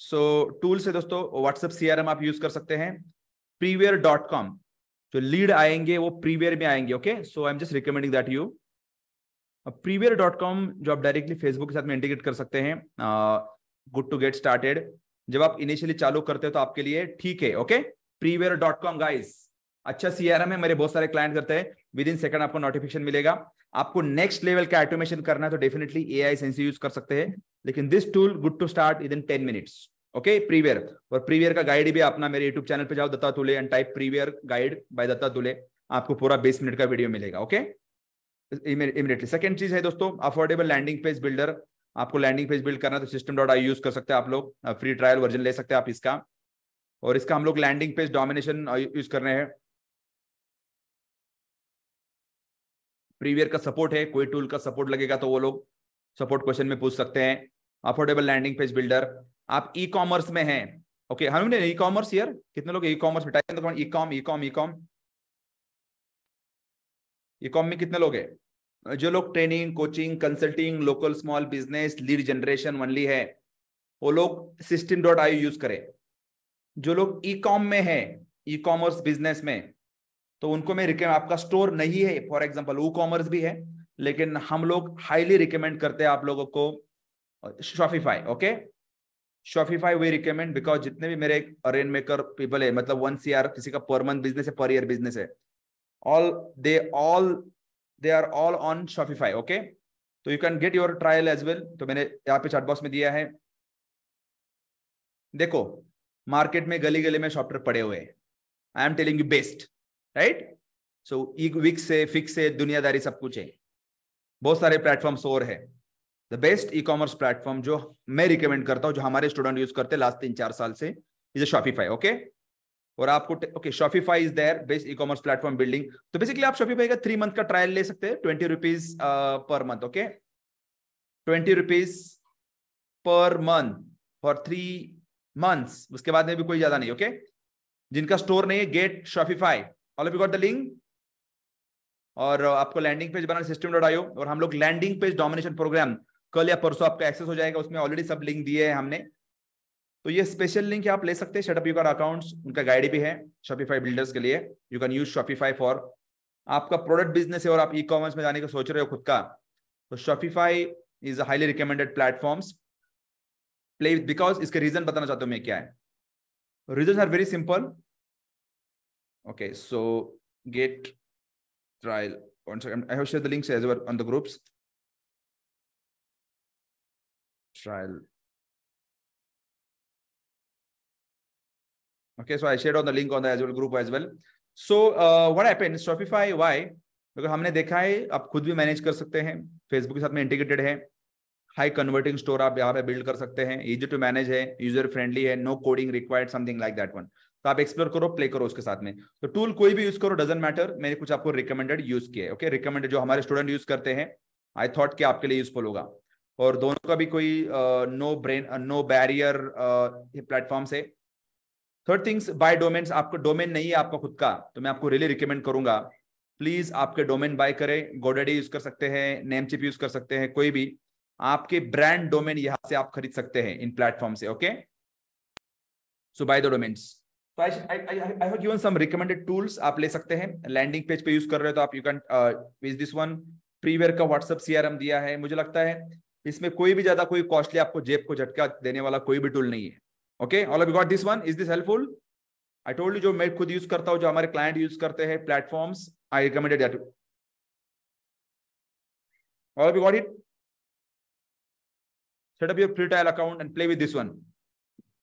सो tool से दोस्तों WhatsApp CRM आप यूज कर सकते हैं प्रीवियर डॉट कॉम जो लीड आएंगे वो प्रीवियर में आएंगे okay so I am just recommending that you Privyr dot com जो आप डायरेक्टली फेसबुक के साथ में इंटीग्रेट कर सकते हैं गुड टू गेट स्टार्टेड जब आप इनिशियली चालू करते हो तो आपके लिए ठीक है okay Privyr dot com guys अच्छा सीआरएम है मेरे बहुत सारे क्लाइंट करते हैं विद इन सेकंड आपको नोटिफिकेशन मिलेगा आपको नेक्स्ट लेवल का ऑटोमेशन करना है तो definitely A I Sensy use कर सकते हैं लेकिन this tool good to start within ten minutes okay Privyr और प्रीवियर का गाइड भी अपना मेरे यूट्यूब चैनल पर जाओ Datta Dule and type Privyr guide bye Dutta Dule आपको पूरा बीस मिनट का वीडियो मिलेगा ओके इमीडिएटली सेकंड चीज है दोस्तों अफोर्डेबल लैंडिंग पेज बिल्डर आपको लैंडिंग पेज बिल्ड करना तो सिस्टम डॉट आई यूज कर सकते हैं आप लोग फ्री ट्रायल वर्जन ले सकते हैं आप इसका और इसका हम लोग लैंडिंग पेज डोमिनेशन यूज कर रहे हैं प्रीवियर का सपोर्ट है कोई टूल का सपोर्ट लगेगा तो वो लोग सपोर्ट क्वेश्चन में पूछ सकते हैं अफोर्डेबल लैंडिंग पेज बिल्डर आप ई कॉमर्स में हैं ओके okay, हाँ, हमने ई कॉमर्स ईयर कितने लोग ई कॉमर्स में type e com e com e com e com में कितने लोग है जो लोग training coaching consulting local small business lead generation only है वो लोग सिस्टम डॉट आई यूज करें जो लोग ई कॉम में है ई कॉमर्स बिजनेस में तो उनको मैं रिकमेंड आपका स्टोर नहीं है फॉर एग्जाम्पल वो कॉमर्स भी है लेकिन हम लोग हाईली रिकमेंड करते हैं आप लोगों को Shopify okay Shopify we recommend because जितने भी मेरे अरेंज मेकर पीपल है मतलब वन सी किसी का पर मंथ बिजनेस है पर ईयर बिजनेस है all they all they are all on Shopify okay तो you can get your trial as well तो मैंने यहाँ पे चार्ट बॉक्स में दिया है देखो मार्केट में गली गली में शॉपटर पड़े हुए हैं I am telling you best right so Wix है फिक्स है दुनियादारी सब कुछ है बहुत सारे प्लेटफॉर्म्स और है the best e commerce platform जो मैं रिकमेंड करता हूँ जो हमारे स्टूडेंट यूज करते हैं लास्ट तीन चार साल से इज शॉपीफाई ओके और आपको okay Shopify is there best e commerce platform building तो बेसिकली आप शॉपीफाई का थ्री मंथ का ट्रायल ले सकते हैं twenty rupees per month okay twenty rupees per month for three months उसके बाद में भी कोई ज्यादा नहीं ओके okay? जिनका स्टोर नहीं है get Shopify all of you got the link और uh, आपको लैंडिंग पेज बनाना सिस्टम डॉट आयो और हम लोग लैंडिंग पेज डोमिनेशन प्रोग्राम कल या परसों आपका एक्सेस हो जाएगा उसमें ऑलरेडी सब लिंक दिए हैं हमने तो ये स्पेशल लिंक आप ले सकते हैं शटअप अकाउंट्स उनका गाइड भी है शॉपिफाई बिल्डर्स के लिए you can use Shopify for आपका प्रोडक्ट बिजनेस है और आप ई कॉमर्स में जाने का सोच रहे हो खुद का तो Shopify is a highly recommended platforms play because इसके रीजन बताना चाहता हूँ मैं क्या है reason are very simple Okay, so get trial. One second, I have shared the links as well on the groups. Trial. Okay, so I shared on the link on the Azure group as well. So uh, what happened? Shopify why? because हमने देखा है आप खुद भी manage कर सकते हैं Facebook के साथ में इंटीग्रेटेड है हाई कन्वर्टिंग स्टोर आप यहाँ पे बिल्ड कर सकते हैं इजी टू मैनेज है यूजर फ्रेंडली है no coding required something like that one तो आप एक्सप्लोर करो प्ले करो उसके साथ में तो टूल कोई भी यूज करो डजेंट मैटर मैंने कुछ आपको रिकमेंडेड यूज किया ओके रिकमेंडेड जो हमारे स्टूडेंट यूज करते हैं आई थॉट कि आपके लिए यूजफुल होगा और दोनों का भी कोई no brain no barrier platform से थर्ड थिंग्स बाय डोमेन्स आपको डोमेन नहीं है आपका खुद का तो मैं आपको रियली रिकमेंड करूंगा प्लीज आपके डोमेन बाय करें गोडेडी यूज कर सकते हैं नेमचिप यूज कर सकते हैं कोई भी आपके ब्रांड डोमेन यहां से आप खरीद सकते हैं इन प्लेटफॉर्म से okay so buy the domains तो I I have given some recommended tools आप ले सकते हैं लैंडिंग पेज पे यूज कर रहे हो तो आप you can is this one Privyr का व्हाट्सअप सी दिया है मुझे लगता है इसमें कोई भी ज्यादा कोई कॉस्टली आपको जेब को झटका देने वाला कोई भी टूल नहीं है okay all of got this one is this helpful I told you जो मैं खुद यूज करता हूँ जो हमारे क्लाइंट यूज करते हैं platforms I recommended that all of got it set up your free trial account and play with this one